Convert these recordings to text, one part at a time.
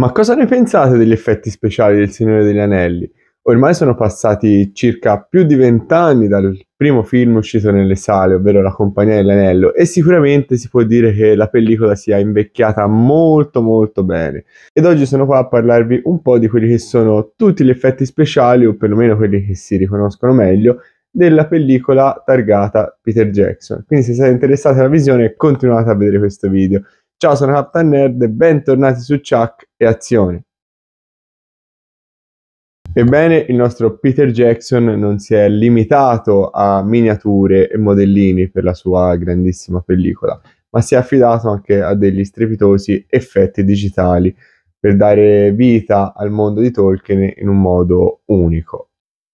Ma cosa ne pensate degli effetti speciali del Signore degli Anelli? Ormai sono passati circa più di vent'anni dal primo film uscito nelle sale, ovvero La Compagnia dell'Anello, e sicuramente si può dire che la pellicola sia invecchiata molto molto bene. Ed oggi sono qua a parlarvi un po' di quelli che sono tutti gli effetti speciali, o perlomeno quelli che si riconoscono meglio, della pellicola targata Peter Jackson. Quindi se siete interessati alla visione continuate a vedere questo video. Ciao, sono Captain Nerd e bentornati su Chuck e azioni. Ebbene, il nostro Peter Jackson non si è limitato a miniature e modellini per la sua grandissima pellicola, ma si è affidato anche a degli strepitosi effetti digitali per dare vita al mondo di Tolkien in un modo unico.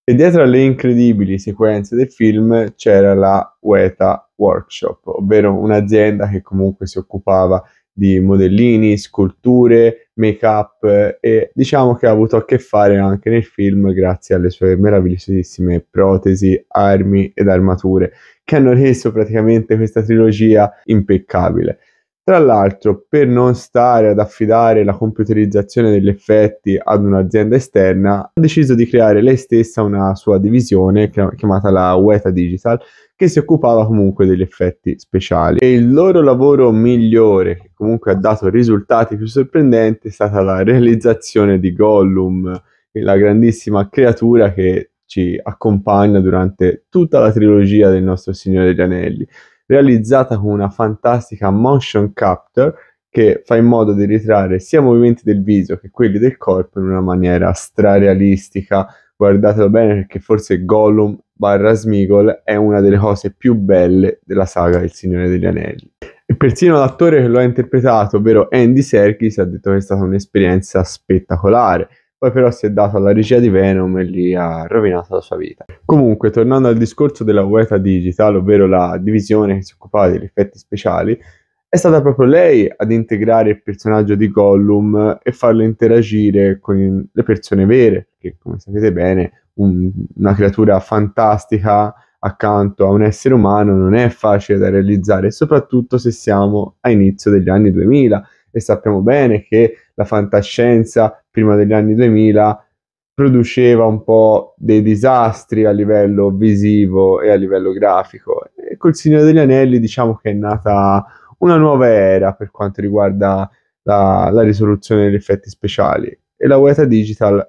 E dietro alle incredibili sequenze del film c'era la Weta Workshop, ovvero un'azienda che comunque si occupava di modellini, sculture, make-up e diciamo che ha avuto a che fare anche nel film grazie alle sue meravigliosissime protesi, armi ed armature che hanno reso praticamente questa trilogia impeccabile. Tra l'altro, per non stare ad affidare la computerizzazione degli effetti ad un'azienda esterna, ha deciso di creare lei stessa una sua divisione chiamata la Weta Digital, che si occupava comunque degli effetti speciali. E il loro lavoro migliore, che comunque ha dato risultati più sorprendenti, è stata la realizzazione di Gollum, la grandissima creatura che ci accompagna durante tutta la trilogia del nostro Signore degli Anelli realizzata con una fantastica motion capture che fa in modo di ritrarre sia i movimenti del viso che quelli del corpo in una maniera strarealistica. Guardatelo bene perché forse Gollum barra Smigol è una delle cose più belle della saga Il Signore degli Anelli. E persino l'attore che lo ha interpretato, ovvero Andy Serkis, ha detto che è stata un'esperienza spettacolare poi però si è dato alla regia di Venom e lì ha rovinato la sua vita. Comunque, tornando al discorso della Weta Digital, ovvero la divisione che si occupava degli effetti speciali, è stata proprio lei ad integrare il personaggio di Gollum e farlo interagire con le persone vere, che come sapete bene, un, una creatura fantastica accanto a un essere umano non è facile da realizzare, soprattutto se siamo a inizio degli anni 2000 e sappiamo bene che la fantascienza prima degli anni 2000 produceva un po' dei disastri a livello visivo e a livello grafico. E col Signore degli Anelli diciamo che è nata una nuova era per quanto riguarda la, la risoluzione degli effetti speciali e la Weta Digital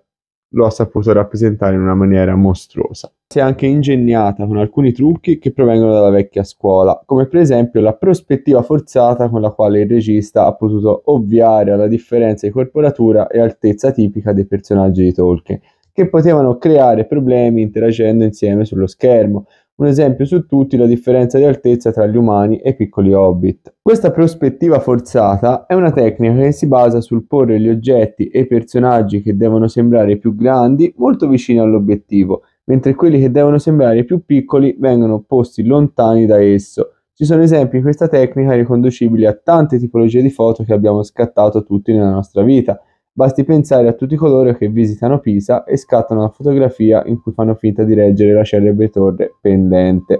lo ha saputo rappresentare in una maniera mostruosa. Si è anche ingegnata con alcuni trucchi che provengono dalla vecchia scuola, come per esempio la prospettiva forzata con la quale il regista ha potuto ovviare alla differenza di corporatura e altezza tipica dei personaggi di Tolkien, che potevano creare problemi interagendo insieme sullo schermo, un esempio su tutti la differenza di altezza tra gli umani e i piccoli hobbit. Questa prospettiva forzata è una tecnica che si basa sul porre gli oggetti e i personaggi che devono sembrare più grandi molto vicini all'obiettivo, mentre quelli che devono sembrare più piccoli vengono posti lontani da esso. Ci sono esempi di questa tecnica riconducibili a tante tipologie di foto che abbiamo scattato tutti nella nostra vita, Basti pensare a tutti coloro che visitano Pisa e scattano la fotografia in cui fanno finta di reggere la celebre torre pendente.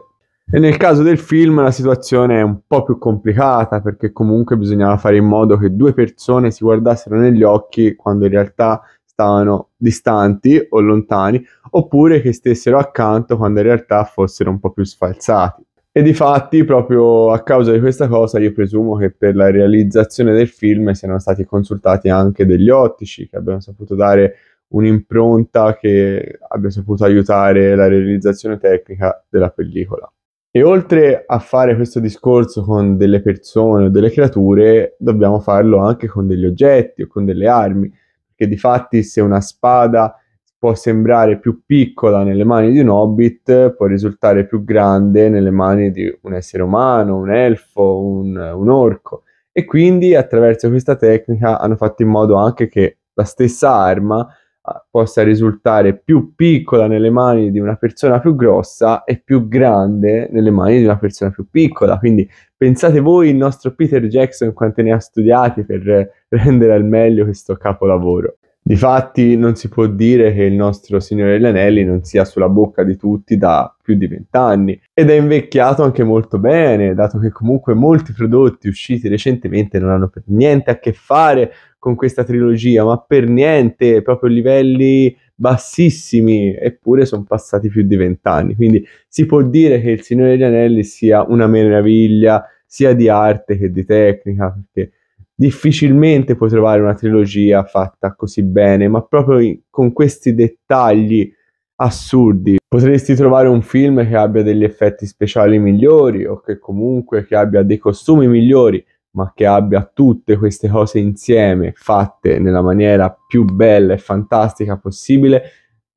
E nel caso del film la situazione è un po' più complicata perché comunque bisognava fare in modo che due persone si guardassero negli occhi quando in realtà stavano distanti o lontani, oppure che stessero accanto quando in realtà fossero un po' più sfalsati. E di fatti, proprio a causa di questa cosa, io presumo che per la realizzazione del film siano stati consultati anche degli ottici che abbiano saputo dare un'impronta che abbia saputo aiutare la realizzazione tecnica della pellicola. E oltre a fare questo discorso con delle persone o delle creature, dobbiamo farlo anche con degli oggetti o con delle armi, perché di fatti se una spada può sembrare più piccola nelle mani di un hobbit, può risultare più grande nelle mani di un essere umano, un elfo, un, un orco. E quindi attraverso questa tecnica hanno fatto in modo anche che la stessa arma ah, possa risultare più piccola nelle mani di una persona più grossa e più grande nelle mani di una persona più piccola. Quindi pensate voi il nostro Peter Jackson quante ne ha studiati per rendere al meglio questo capolavoro. Difatti non si può dire che il nostro Signore degli Anelli non sia sulla bocca di tutti da più di vent'anni ed è invecchiato anche molto bene, dato che comunque molti prodotti usciti recentemente non hanno per niente a che fare con questa trilogia, ma per niente, proprio livelli bassissimi, eppure sono passati più di vent'anni. Quindi si può dire che il Signore degli Anelli sia una meraviglia sia di arte che di tecnica, perché difficilmente puoi trovare una trilogia fatta così bene, ma proprio in, con questi dettagli assurdi potresti trovare un film che abbia degli effetti speciali migliori o che comunque che abbia dei costumi migliori, ma che abbia tutte queste cose insieme fatte nella maniera più bella e fantastica possibile,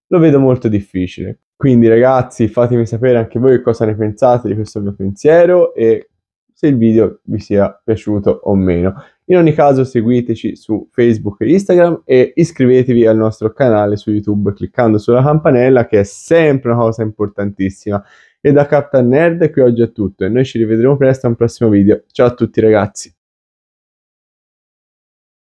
lo vedo molto difficile. Quindi ragazzi, fatemi sapere anche voi cosa ne pensate di questo mio pensiero e se il video vi sia piaciuto o meno. In ogni caso seguiteci su Facebook e Instagram e iscrivetevi al nostro canale su YouTube cliccando sulla campanella che è sempre una cosa importantissima. E da Captain Nerd qui oggi è tutto e noi ci rivedremo presto a un prossimo video. Ciao a tutti ragazzi!